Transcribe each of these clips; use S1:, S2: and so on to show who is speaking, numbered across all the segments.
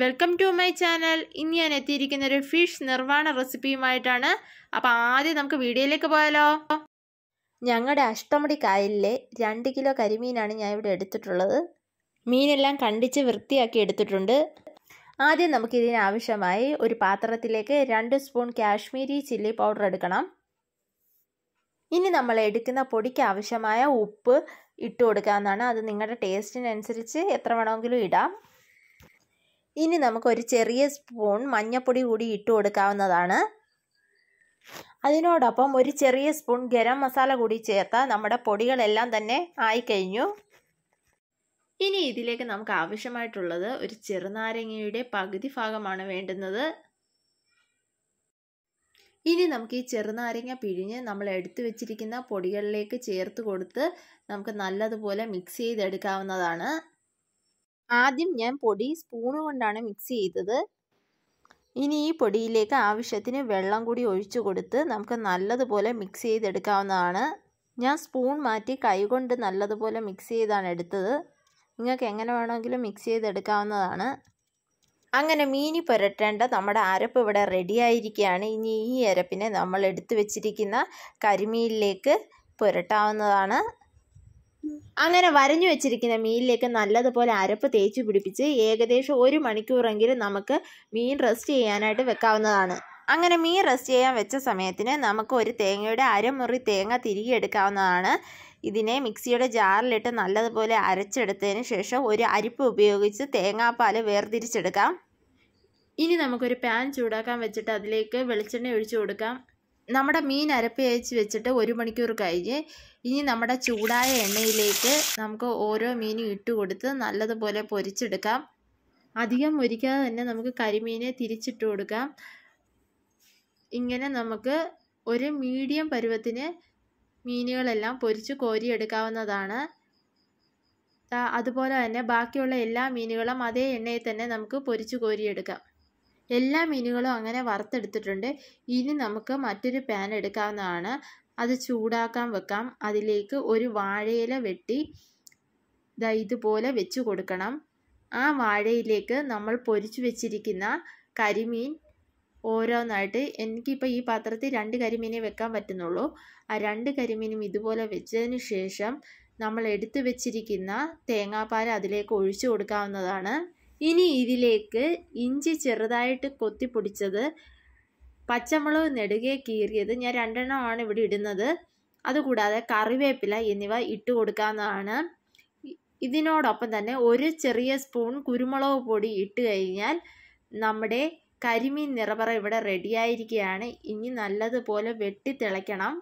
S1: welcome to my channel ഇനി ഞാൻ എത്തിയിരിക്കുന്ന ഒരു ഫിഷ് നിർവ്വാണ റെസിപ്പിയുമായിട്ടാണ് അപ്പോൾ ആദ്യം നമുക്ക് വീഡിയോയിലേക്ക് പോയാലോ ഞങ്ങളുടെ അഷ്ടമുടി കായലിലെ രണ്ട് കിലോ കരിമീനാണ് ഞാൻ ഇവിടെ എടുത്തിട്ടുള്ളത് മീനെല്ലാം കണ്ടിച്ച് വൃത്തിയാക്കി എടുത്തിട്ടുണ്ട് ആദ്യം നമുക്ക് ഇതിനാവശ്യമായി ഒരു പാത്രത്തിലേക്ക് രണ്ട് സ്പൂൺ കാശ്മീരി ചില്ലി പൗഡർ എടുക്കണം ഇനി നമ്മൾ എടുക്കുന്ന പൊടിക്ക് ആവശ്യമായ ഉപ്പ് ഇട്ട് കൊടുക്കാവുന്നതാണ് അത് നിങ്ങളുടെ ടേസ്റ്റിനനുസരിച്ച് എത്ര വേണമെങ്കിലും ഇടാം ഇനി നമുക്കൊരു ചെറിയ സ്പൂൺ മഞ്ഞൾപ്പൊടി കൂടി ഇട്ട് കൊടുക്കാവുന്നതാണ് അതിനോടൊപ്പം ഒരു ചെറിയ സ്പൂൺ ഗരം മസാല കൂടി ചേർത്താൽ നമ്മുടെ പൊടികളെല്ലാം തന്നെ ആയിക്കഴിഞ്ഞു ഇനി ഇതിലേക്ക് നമുക്ക് ആവശ്യമായിട്ടുള്ളത് ഒരു ചെറുനാരങ്ങയുടെ പകുതി ഭാഗമാണ് വേണ്ടുന്നത് ഇനി നമുക്ക് ഈ ചെറുനാരങ്ങ പിഴിഞ്ഞ് നമ്മൾ എടുത്തു വെച്ചിരിക്കുന്ന പൊടികളിലേക്ക് ചേർത്ത് കൊടുത്ത് നമുക്ക് നല്ലതുപോലെ മിക്സ് ചെയ്തെടുക്കാവുന്നതാണ് ആദ്യം ഞാൻ പൊടി സ്പൂണ് കൊണ്ടാണ് മിക്സ് ചെയ്തത് ഇനി ഈ പൊടിയിലേക്ക് ആവശ്യത്തിന് വെള്ളം കൂടി ഒഴിച്ചു കൊടുത്ത് നമുക്ക് നല്ലതുപോലെ മിക്സ് ചെയ്തെടുക്കാവുന്നതാണ് ഞാൻ സ്പൂൺ മാറ്റി കൈകൊണ്ട് നല്ലതുപോലെ മിക്സ് ചെയ്താണ് എടുത്തത് നിങ്ങൾക്ക് എങ്ങനെ വേണമെങ്കിലും മിക്സ് ചെയ്തെടുക്കാവുന്നതാണ് അങ്ങനെ മീനി പുരട്ടേണ്ട നമ്മുടെ അരപ്പ് ഇവിടെ റെഡിയായിരിക്കുകയാണ് ഇനി ഈ അരപ്പിനെ നമ്മൾ എടുത്തു വെച്ചിരിക്കുന്ന കരിമീനിലേക്ക് പുരട്ടാവുന്നതാണ് അങ്ങനെ വരഞ്ഞു വെച്ചിരിക്കുന്ന മീനിലേക്ക് നല്ലതുപോലെ അരപ്പ് തേച്ച് പിടിപ്പിച്ച് ഏകദേശം ഒരു മണിക്കൂറെങ്കിലും നമുക്ക് മീൻ റെസ്റ്റ് ചെയ്യാനായിട്ട് വെക്കാവുന്നതാണ് അങ്ങനെ മീൻ റെസ്റ്റ് ചെയ്യാൻ വെച്ച സമയത്തിന് നമുക്ക് ഒരു തേങ്ങയുടെ അരമുറി തേങ്ങ തിരികെ എടുക്കാവുന്നതാണ് ഇതിനെ മിക്സിയുടെ ജാറിലിട്ട് നല്ലതുപോലെ അരച്ചെടുത്തതിന് ശേഷം ഒരു അരിപ്പ് ഉപയോഗിച്ച് തേങ്ങാപ്പാൽ വേർതിരിച്ചെടുക്കാം ഇനി നമുക്കൊരു പാൻ ചൂടാക്കാൻ വെച്ചിട്ട് അതിലേക്ക് വെളിച്ചെണ്ണ ഒഴിച്ചു കൊടുക്കാം നമ്മുടെ മീൻ അരപ്പി അയച്ച് വെച്ചിട്ട് ഒരു മണിക്കൂർ കഴിഞ്ഞ് ഇനി നമ്മുടെ ചൂടായ എണ്ണയിലേക്ക് നമുക്ക് ഓരോ മീനും ഇട്ട് കൊടുത്ത് നല്ലതുപോലെ പൊരിച്ചെടുക്കാം അധികം ഒരിക്കാതെ തന്നെ നമുക്ക് കരിമീനെ തിരിച്ചിട്ട് കൊടുക്കാം ഇങ്ങനെ നമുക്ക് ഒരു മീഡിയം പരുവത്തിന് മീനുകളെല്ലാം പൊരിച്ച് കോരിയെടുക്കാവുന്നതാണ് അതുപോലെ തന്നെ ബാക്കിയുള്ള എല്ലാ മീനുകളും അതേ എണ്ണയിൽ തന്നെ നമുക്ക് പൊരിച്ച് കോരിയെടുക്കാം എല്ലാ മീനുകളും അങ്ങനെ വറുത്തെടുത്തിട്ടുണ്ട് ഇനി നമുക്ക് മറ്റൊരു പാൻ എടുക്കാവുന്നതാണ് അത് ചൂടാക്കാൻ വെക്കാം അതിലേക്ക് ഒരു വാഴയില വെട്ടി ദാ ഇതുപോലെ വെച്ച് കൊടുക്കണം ആ വാഴയിലേക്ക് നമ്മൾ പൊരിച്ചു വെച്ചിരിക്കുന്ന കരിമീൻ ഓരോന്നായിട്ട് എനിക്കിപ്പോൾ ഈ പാത്രത്തിൽ രണ്ട് കരിമീനെ വെക്കാൻ പറ്റുന്നുള്ളൂ ആ രണ്ട് കരിമീനും ഇതുപോലെ വെച്ചതിന് ശേഷം നമ്മൾ എടുത്തു വെച്ചിരിക്കുന്ന തേങ്ങാപ്പാൽ അതിലേക്ക് ഒഴിച്ചു കൊടുക്കാവുന്നതാണ് ഇനി ഇതിലേക്ക് ഇഞ്ചി ചെറുതായിട്ട് കൊത്തിപ്പൊടിച്ചത് പച്ചമുളക് നെടുകെ കീറിയത് ഞാൻ രണ്ടെണ്ണമാണ് ഇവിടെ ഇടുന്നത് അതുകൂടാതെ കറിവേപ്പില എന്നിവ ഇട്ട് കൊടുക്കാവുന്നതാണ് ഇതിനോടൊപ്പം തന്നെ ഒരു ചെറിയ സ്പൂൺ കുരുമുളക് പൊടി ഇട്ട് കഴിഞ്ഞാൽ നമ്മുടെ കരിമീൻ നിറപറ ഇവിടെ റെഡിയായിരിക്കുകയാണ് ഇനി നല്ലതുപോലെ വെട്ടി തിളയ്ക്കണം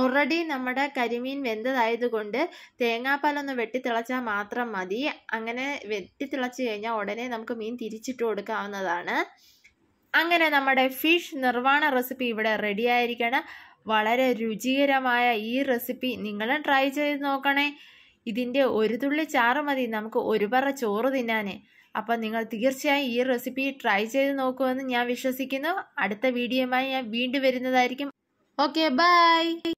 S1: ഓൾറെഡി നമ്മുടെ കരിമീൻ വെന്തതായതുകൊണ്ട് തേങ്ങാപ്പാലൊന്ന് വെട്ടിത്തിളച്ചാൽ മാത്രം മതി അങ്ങനെ വെട്ടിത്തിളച്ച് കഴിഞ്ഞാൽ ഉടനെ നമുക്ക് മീൻ തിരിച്ചിട്ട് കൊടുക്കാവുന്നതാണ് അങ്ങനെ നമ്മുടെ ഫിഷ് നിർവ്വാണ റെസിപ്പി ഇവിടെ റെഡിയായിരിക്കണം വളരെ രുചികരമായ ഈ റെസിപ്പി നിങ്ങളും ട്രൈ ചെയ്ത് നോക്കണേ ഇതിൻ്റെ ഒരു തുള്ളി ചാറ് മതി നമുക്ക് ഒരു പറ ചോറ് തിന്നാൻ അപ്പം നിങ്ങൾ തീർച്ചയായും ഈ റെസിപ്പി ട്രൈ ചെയ്ത് നോക്കുമെന്ന് ഞാൻ വിശ്വസിക്കുന്നു അടുത്ത വീഡിയോമായി ഞാൻ വീണ്ടും വരുന്നതായിരിക്കും ഓക്കെ ബൈ